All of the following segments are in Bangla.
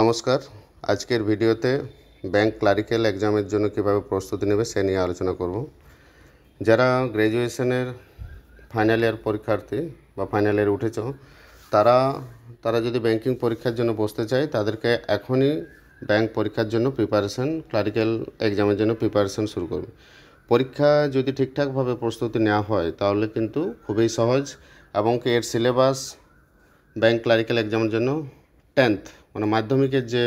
নমস্কার আজকের ভিডিওতে ব্যাংক ক্লারিক্যাল এক্সামের জন্য কিভাবে প্রস্তুতি নেবে সে নিয়ে আলোচনা করব যারা গ্র্যাজুয়েশনের ফাইনাল ইয়ার পরীক্ষার্থী বা ফাইনাল ইয়ার উঠেছ তারা তারা যদি ব্যাংকিং পরীক্ষার জন্য বসতে চায় তাদেরকে এখনই ব্যাংক পরীক্ষার জন্য প্রিপারেশন ক্লারিক্যাল এক্সামের জন্য প্রিপারেশন শুরু করবে পরীক্ষা যদি ঠিকঠাকভাবে প্রস্তুতি নেওয়া হয় তাহলে কিন্তু খুবই সহজ এবং এর সিলেবাস ব্যাংক ক্লারিক্যাল এক্সামের জন্য টেন্থ মানে মাধ্যমিকের যে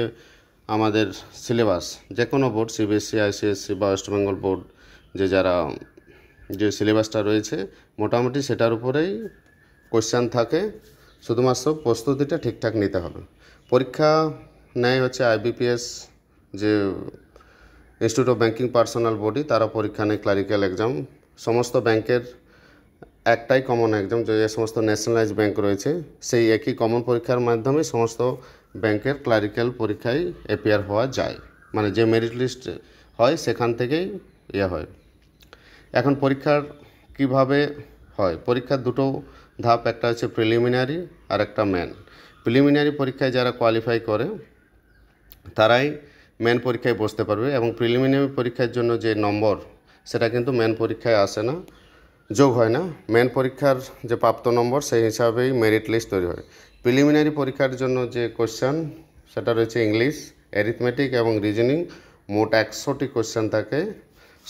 আমাদের সিলেবাস যে কোনো বোর্ড সিবিএসসি আইসিএসসি বা ওয়েস্ট বেঙ্গল বোর্ড যে যারা যে সিলেবাসটা রয়েছে মোটামুটি সেটার উপরেই কোশ্চেন থাকে শুধুমাত্র প্রস্তুতিটা ঠিকঠাক নিতে হবে পরীক্ষা নেয় হচ্ছে আইবিপিএস যে institute of banking personnel body তারা পরীক্ষা নেয় ক্লারিক্যাল এক্সাম সমস্ত ব্যাংকের একটাই কমন একদম যে সমস্ত ন্যাশনালাইজ ব্যাংক রয়েছে সেই একই কমন পরীক্ষার মাধ্যমে সমস্ত ব্যাংকের ক্লারিক্যাল পরীক্ষায় এপিয়ার হওয়া যায় মানে যে মেরিট লিস্ট হয় সেখান থেকেই ইয়ে হয় এখন পরীক্ষার কিভাবে হয় পরীক্ষার দুটো ধাপ একটা হচ্ছে প্রিলিমিনারি আর একটা ম্যান প্রিলিমিনারি পরীক্ষায় যারা কোয়ালিফাই করে তারাই ম্যান পরীক্ষায় বসতে পারবে এবং প্রিলিমিনারি পরীক্ষার জন্য যে নম্বর সেটা কিন্তু ম্যান পরীক্ষায় আসে না যোগ হয় না মেন পরীক্ষার যে প্রাপ্ত নম্বর সেই হিসাবেই মেরিট লিস্ট তৈরি হয় প্রিলিমিনারি পরীক্ষার জন্য যে কোশ্চেন সেটা রয়েছে ইংলিশ অ্যারিথমেটিক এবং রিজনিং মোট একশোটি কোশ্চেন থাকে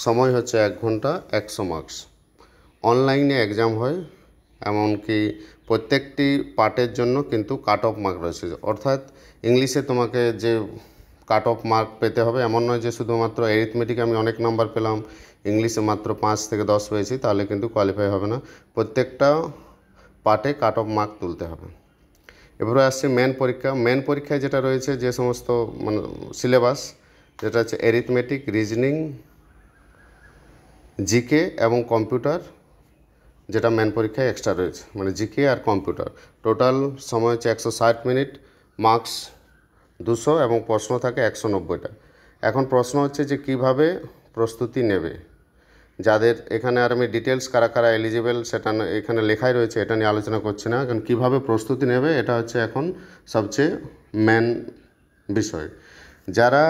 সময় হচ্ছে এক ঘন্টা একশো মার্কস অনলাইনে এক্সাম হয় এমনকি প্রত্যেকটি পার্টের জন্য কিন্তু কাট অফ মার্ক রয়েছে অর্থাৎ ইংলিশে তোমাকে যে কাট অফ মার্ক পেতে হবে এমন নয় যে শুধুমাত্র অ্যারিথমেটিক আমি অনেক নাম্বার পেলাম ইংলিশে মাত্র পাঁচ থেকে দশ পেয়েছি তাহলে কিন্তু কোয়ালিফাই হবে না প্রত্যেকটা পার্টে কাট অফ মার্ক তুলতে হবে এবারে আসছে মেন পরীক্ষা মেন পরীক্ষায় যেটা রয়েছে যে সমস্ত মানে সিলেবাস যেটা হচ্ছে অ্যারিথমেটিক রিজনিং জিকে এবং কম্পিউটার যেটা মেন পরীক্ষায় এক্সট্রা রয়েছে মানে জিকে আর কম্পিউটার টোটাল সময় হচ্ছে একশো ষাট মিনিট মার্কস দুশো এবং প্রশ্ন থাকে একশো নব্বইটা এখন প্রশ্ন হচ্ছে যে কিভাবে প্রস্তুতি নেবে যাদের এখানে আর আমি ডিটেলস কারা কারা এলিজিবেল সেটা এখানে লেখাই রয়েছে এটা নিয়ে আলোচনা করছি না কারণ কীভাবে প্রস্তুতি নেবে এটা হচ্ছে এখন সবচেয়ে মেন বিষয় যারা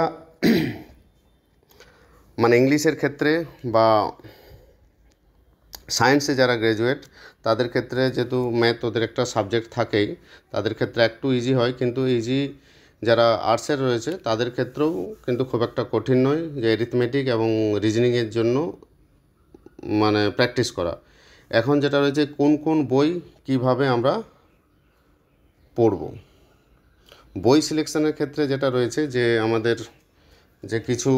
মানে ইংলিশের ক্ষেত্রে বা সায়েন্সে যারা গ্র্যাজুয়েট তাদের ক্ষেত্রে যেহেতু ম্যাথ ওদের একটা সাবজেক্ট থাকেই তাদের ক্ষেত্রে একটু ইজি হয় কিন্তু ইজি যারা আর্টসের রয়েছে তাদের ক্ষেত্রেও কিন্তু খুব একটা কঠিন নয় যে অ্যারিথমেটিক এবং রিজনিংয়ের জন্য মানে প্র্যাকটিস করা এখন যেটা রয়েছে কোন কোন বই কিভাবে আমরা পড়ব বই সিলেকশানের ক্ষেত্রে যেটা রয়েছে যে আমাদের যে কিছু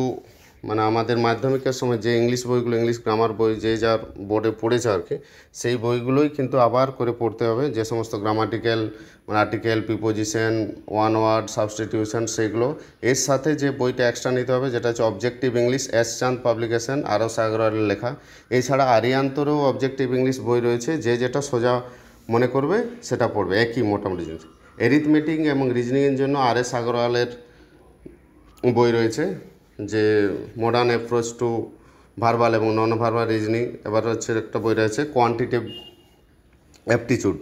মানে আমাদের মাধ্যমিকের সময় যে ইংলিশ বইগুলো ইংলিশ গ্রামার বই যে যার বোর্ডে পড়েছে আর কি সেই বইগুলোই কিন্তু আবার করে পড়তে হবে যে সমস্ত গ্রামাটিক্যাল মানে article preposition one word substitution সেগুলো এর সাথে যে বইটা এক্সট্রা নিতে হবে যেটা হচ্ছে objective English S Chand publication আরও সাগরের লেখা এছাড়া আরিয়ান্তরেও অবজেক্টিভ ইংলিশ বই রয়েছে যে যেটা সোজা মনে করবে সেটা পড়বে একই মোটামুটি জিনিস এরিথমেটিং এবং রিজনিংয়ের জন্য আর এস আগরওয়ালের বই রয়েছে যে মডার্ন অ্যাপ্রোচ টু ভার্বাল এবং নন ভার্বাল রিজনিং এবার হচ্ছে একটা বই রয়েছে কোয়ান্টিটিভ অ্যাপটিচিউড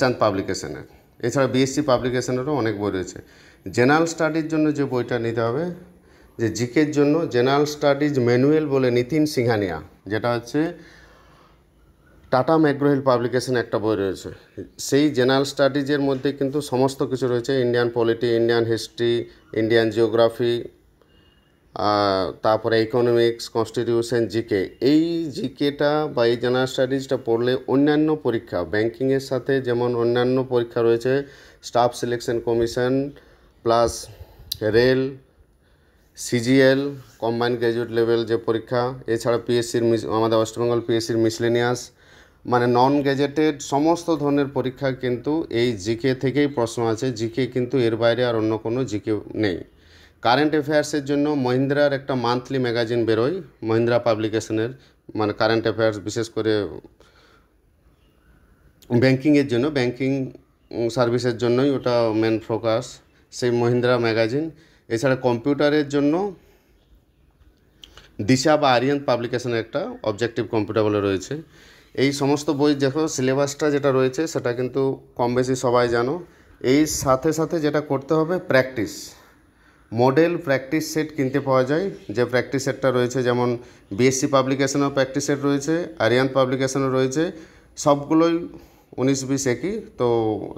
চান্দ পাবলিকেশনের এছাড়া বিএসসি পাবলিকেশনেরও অনেক বই রয়েছে জেনারেল স্টাডির জন্য যে বইটা নিতে হবে যে জিকের জন্য জেনারেল স্টাডিজ ম্যানুয়েল বলে নিতিন সিংহানিয়া যেটা হচ্ছে টাটা ম্যাগ্রোহিল পাবলিকেশন একটা বই রয়েছে সেই জেনারেল স্টাডিজের মধ্যে কিন্তু সমস্ত কিছু রয়েছে Indian polity Indian history Indian geography তারপরে ইকোনমিক্স কনস্টিটিউশন জিকে এই জিকেটা বা এই জেনারেল স্টাডিজটা পড়লে অন্যান্য পরীক্ষা ব্যাংকিংয়ের সাথে যেমন অন্যান্য পরীক্ষা রয়েছে staff selection commission plus rail CGL combine graduate level যে পরীক্ষা এছাড়া পিএসসির আমাদের ওয়েস্টবেঙ্গল পিএসসির মিসলেনিয়াস মানে নন গ্যাজেটেড সমস্ত ধরনের পরীক্ষা কিন্তু এই জিকে থেকেই প্রশ্ন আছে জিকে কিন্তু এর বাইরে আর অন্য কোনো জিকে নেই কারেন্ট অ্যাফেয়ার্সের জন্য মহিন্দ্রার একটা মান্থলি ম্যাগাজিন বেরোয় মহিন্দ্রা পাবলিকেশনের মানে কারেন্ট অ্যাফেয়ার্স বিশেষ করে ব্যাঙ্কিংয়ের জন্য ব্যাঙ্কিং সার্ভিসের জন্যই ওটা মেন ফোকাস সেই মহিন্দ্রা ম্যাগাজিন এছাড়া কম্পিউটারের জন্য দিশা বা আরিয়ান পাবলিকেশনের একটা অবজেক্টিভ কম্পিউটার রয়েছে এই সমস্ত বই দেখো সিলেবাসটা যেটা রয়েছে সেটা কিন্তু কম বেশি সবাই জানো এই সাথে সাথে যেটা করতে হবে প্র্যাকটিস মডেল প্র্যাকটিস সেট কিনতে পাওয়া যায় যে প্র্যাকটিস সেটটা রয়েছে যেমন বিএসসি পাবলিকেশনেও প্র্যাকটিস সেট রয়েছে আরিয়ান পাবলিকেশনও রয়েছে সবগুলোই উনিশ বিশ একই তো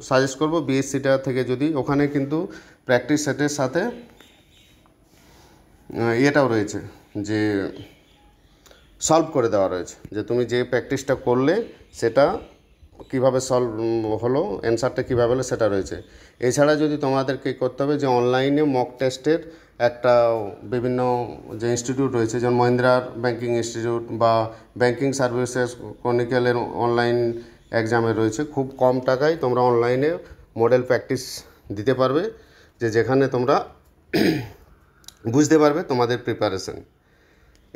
সাজেস্ট করব বিএসসিটা থেকে যদি ওখানে কিন্তু প্র্যাকটিস সেটের সাথে ইয়েটাও রয়েছে যে সলভ করে দেওয়া রয়েছে যে তুমি যে প্র্যাকটিসটা করলে সেটা কিভাবে সলভ হলো অ্যান্সারটা কীভাবে হলো সেটা রয়েছে এছাড়া যদি তোমাদেরকে করতে হবে যে অনলাইনে মক টেস্টের একটা বিভিন্ন যে ইনস্টিটিউট রয়েছে যেমন মহিন্দ্রার ব্যাঙ্কিং ইনস্টিটিউট বা ব্যাঙ্কিং সার্ভিসেস ক্রনিক্যালের অনলাইন এক্সামে রয়েছে খুব কম টাকায় তোমরা অনলাইনে মডেল প্র্যাকটিস দিতে পারবে যে যেখানে তোমরা বুঝতে পারবে তোমাদের প্রিপারেশন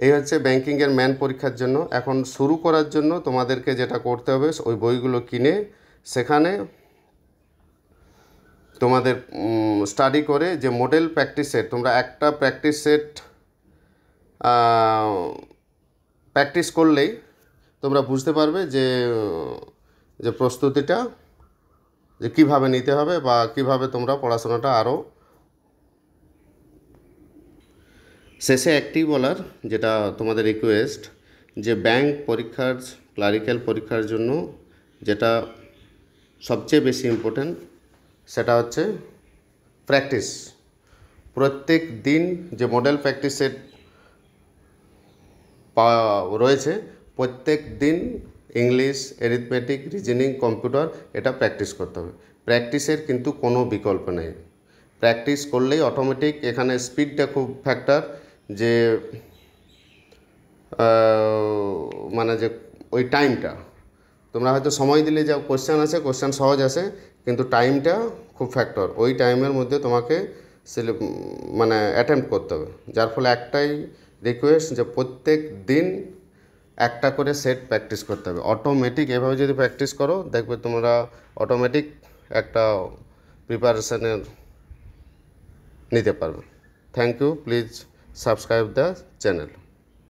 এই হচ্ছে ব্যাংকিংয়ের ম্যান পরীক্ষার জন্য এখন শুরু করার জন্য তোমাদেরকে যেটা করতে হবে ওই বইগুলো কিনে সেখানে তোমাদের স্টাডি করে যে মডেল প্র্যাকটিস সেট তোমরা একটা প্র্যাকটিস সেট প্র্যাকটিস করলেই তোমরা বুঝতে পারবে যে যে প্রস্তুতিটা যে কীভাবে নিতে হবে বা কীভাবে তোমরা পড়াশোনাটা আরও শেষে একটি বলার যেটা তোমাদের রিকোয়েস্ট যে ব্যাংক পরীক্ষার ক্লারিক্যাল পরীক্ষার জন্য যেটা সবচেয়ে বেশি ইম্পর্টেন্ট সেটা হচ্ছে প্র্যাকটিস প্রত্যেক দিন যে মডেল প্র্যাকটিসের রয়েছে প্রত্যেক দিন ইংলিশ অ্যারিথমেটিক রিজনিং কম্পিউটার এটা প্র্যাকটিস করতে হবে প্র্যাকটিসের কিন্তু কোনো বিকল্প নেই প্র্যাকটিস করলেই অটোমেটিক এখানে স্পিডটা খুব ফ্যাক্টর যে মানে যে ওই টাইমটা তোমরা হয়তো সময় দিলে যা কোশ্চেন আছে কোশ্চেন সহজ আছে কিন্তু টাইমটা খুব ফ্যাক্টর ওই টাইমের মধ্যে তোমাকে মানে অ্যাটেম্প করতে হবে যার ফলে একটাই রিকোয়েস্ট যে প্রত্যেক দিন একটা করে সেট প্র্যাকটিস করতে হবে অটোমেটিক এভাবে যদি প্র্যাকটিস করো দেখবে তোমরা অটোমেটিক একটা প্রিপারেশানের নিতে পারবে thank you please subscribe the channel